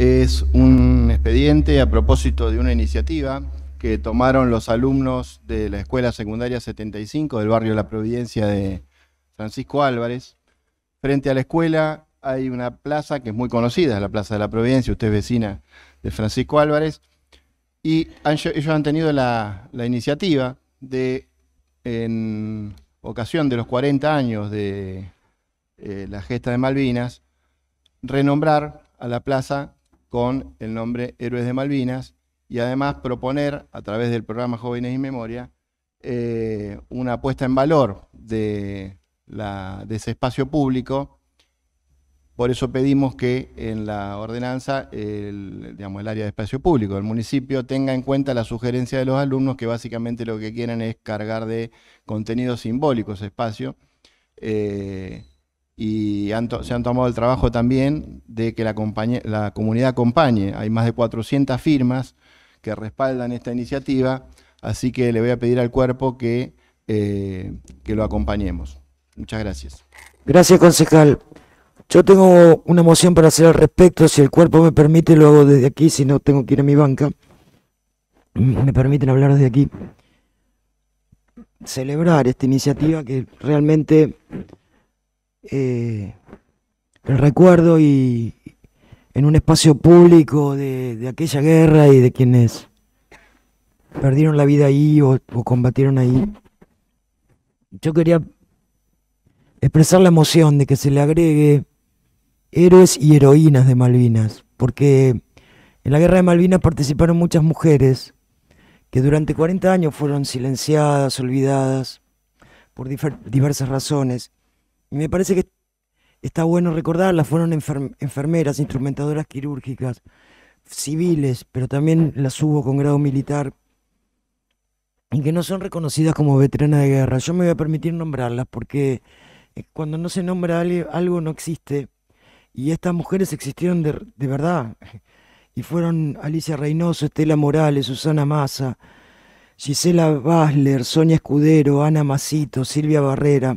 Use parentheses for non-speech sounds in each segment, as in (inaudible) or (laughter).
es un expediente a propósito de una iniciativa que tomaron los alumnos de la Escuela Secundaria 75 del barrio La Providencia de Francisco Álvarez. Frente a la escuela hay una plaza que es muy conocida, la Plaza de la Providencia, usted es vecina de Francisco Álvarez, y ellos han tenido la, iniciativa de, en ocasión de los 40 años de eh, la gesta de Malvinas, renombrar a la plaza con el nombre Héroes de Malvinas y además proponer, a través del programa Jóvenes y Memoria, eh, una puesta en valor de, de, ese espacio público. Por eso pedimos que en la ordenanza el, digamos, el área de espacio público del municipio tenga en cuenta la sugerencia de los alumnos que básicamente lo que quieren es cargar de contenido simbólico ese espacio. Eh, y se han tomado el trabajo también de que la, comunidad acompañe. Hay más de 400 firmas que respaldan esta iniciativa, así que le voy a pedir al cuerpo que, eh, que lo acompañemos. Muchas gracias. Gracias, concejal. Yo tengo una moción para hacer al respecto, si el cuerpo me permite, lo hago desde aquí, si no tengo que ir a mi banca. Me permiten hablar desde aquí. Celebrar esta iniciativa que realmente el eh, recuerdo y en un espacio público de, aquella guerra y de quienes perdieron la vida ahí o, o combatieron ahí. Yo quería expresar la emoción de que se le agregue héroes y heroínas de Malvinas, porque en la guerra de Malvinas participaron muchas mujeres que durante 40 años fueron silenciadas, olvidadas, por diversas razones, me parece que está bueno recordarlas, fueron enfermeras, instrumentadoras quirúrgicas, civiles, pero también las hubo con grado militar, y que no son reconocidas como veteranas de guerra. Yo me voy a permitir nombrarlas porque eh, cuando no se nombra algo no existe, y estas mujeres existieron de, verdad, (laughs) y fueron Alicia Reynoso, Estela Morales, Susana Massa, Gisela Basler, Sonia Escudero, Ana Macito, Silvia Barrera,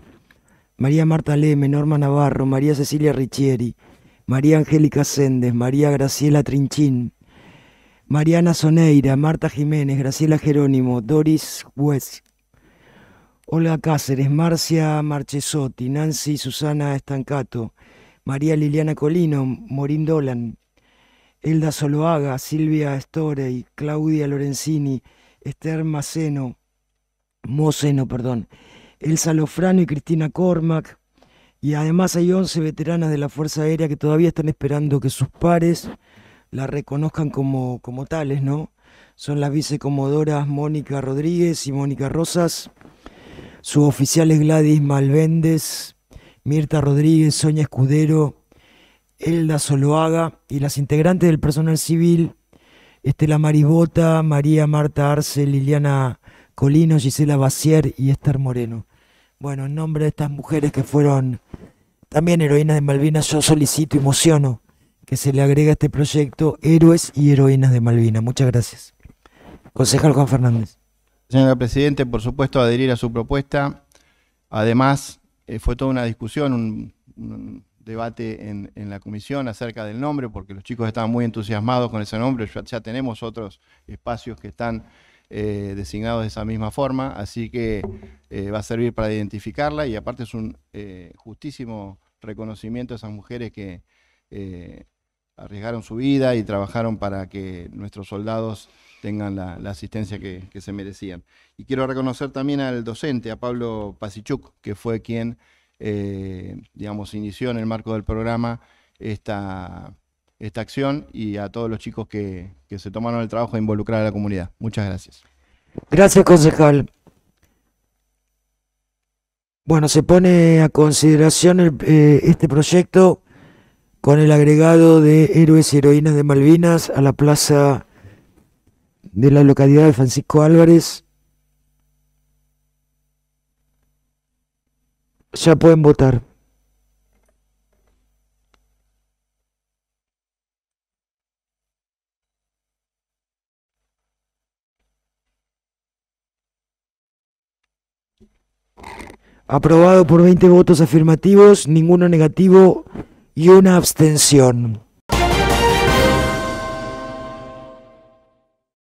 María Marta Leme, Norma Navarro, María Cecilia Richieri, María Angélica Sendes, María Graciela Trinchín, Mariana Soneira, Marta Jiménez, Graciela Jerónimo, Doris Hues, Olga Cáceres, Marcia Marchesotti, Nancy Susana Estancato, María Liliana Colino, Morín Dolan, Elda Soloaga, Silvia Storey, Claudia Lorenzini, Esther Maceno, Moceno, perdón, Elsa Lofrano y Cristina Cormac. Y además hay 11 veteranas de la Fuerza Aérea que todavía están esperando que sus pares la reconozcan como, como tales, ¿no? Son las vicecomodoras Mónica Rodríguez y Mónica Rosas, sus oficiales Gladys Malvéndez, Mirta Rodríguez, Soña Escudero, Elda Soloaga y las integrantes del personal civil, Estela Maribota, María Marta Arce, Liliana Colino, Gisela Bacier y Esther Moreno. Bueno, en nombre de estas mujeres que fueron también heroínas de Malvinas, yo solicito y emociono que se le agregue a este proyecto héroes y heroínas de Malvinas. Muchas gracias. Concejal Juan Fernández. Señora Presidente, por supuesto, adherir a su propuesta. Además, eh, fue toda una discusión, un, debate en, la comisión acerca del nombre, porque los chicos estaban muy entusiasmados con ese nombre. ya tenemos otros espacios que están designado eh, designados de esa misma forma, así que eh, va a servir para identificarla y aparte es un eh, justísimo reconocimiento a esas mujeres que arriesgaron su vida y trabajaron para que nuestros soldados tengan la, asistencia que, se merecían. Y quiero reconocer también al docente, a Pablo Pasichuk, que fue quien, digamos, inició en el marco del programa esta, esta acción y a todos los chicos que, se tomaron el trabajo de involucrar a la comunidad. Muchas gracias. Gracias, concejal. Bueno, se pone a consideración eh, este proyecto con el agregado de héroes y heroínas de Malvinas a la plaza de la localidad de Francisco Álvarez. Ya pueden votar. Aprobado por 20 votos afirmativos, ninguno negativo y una abstención.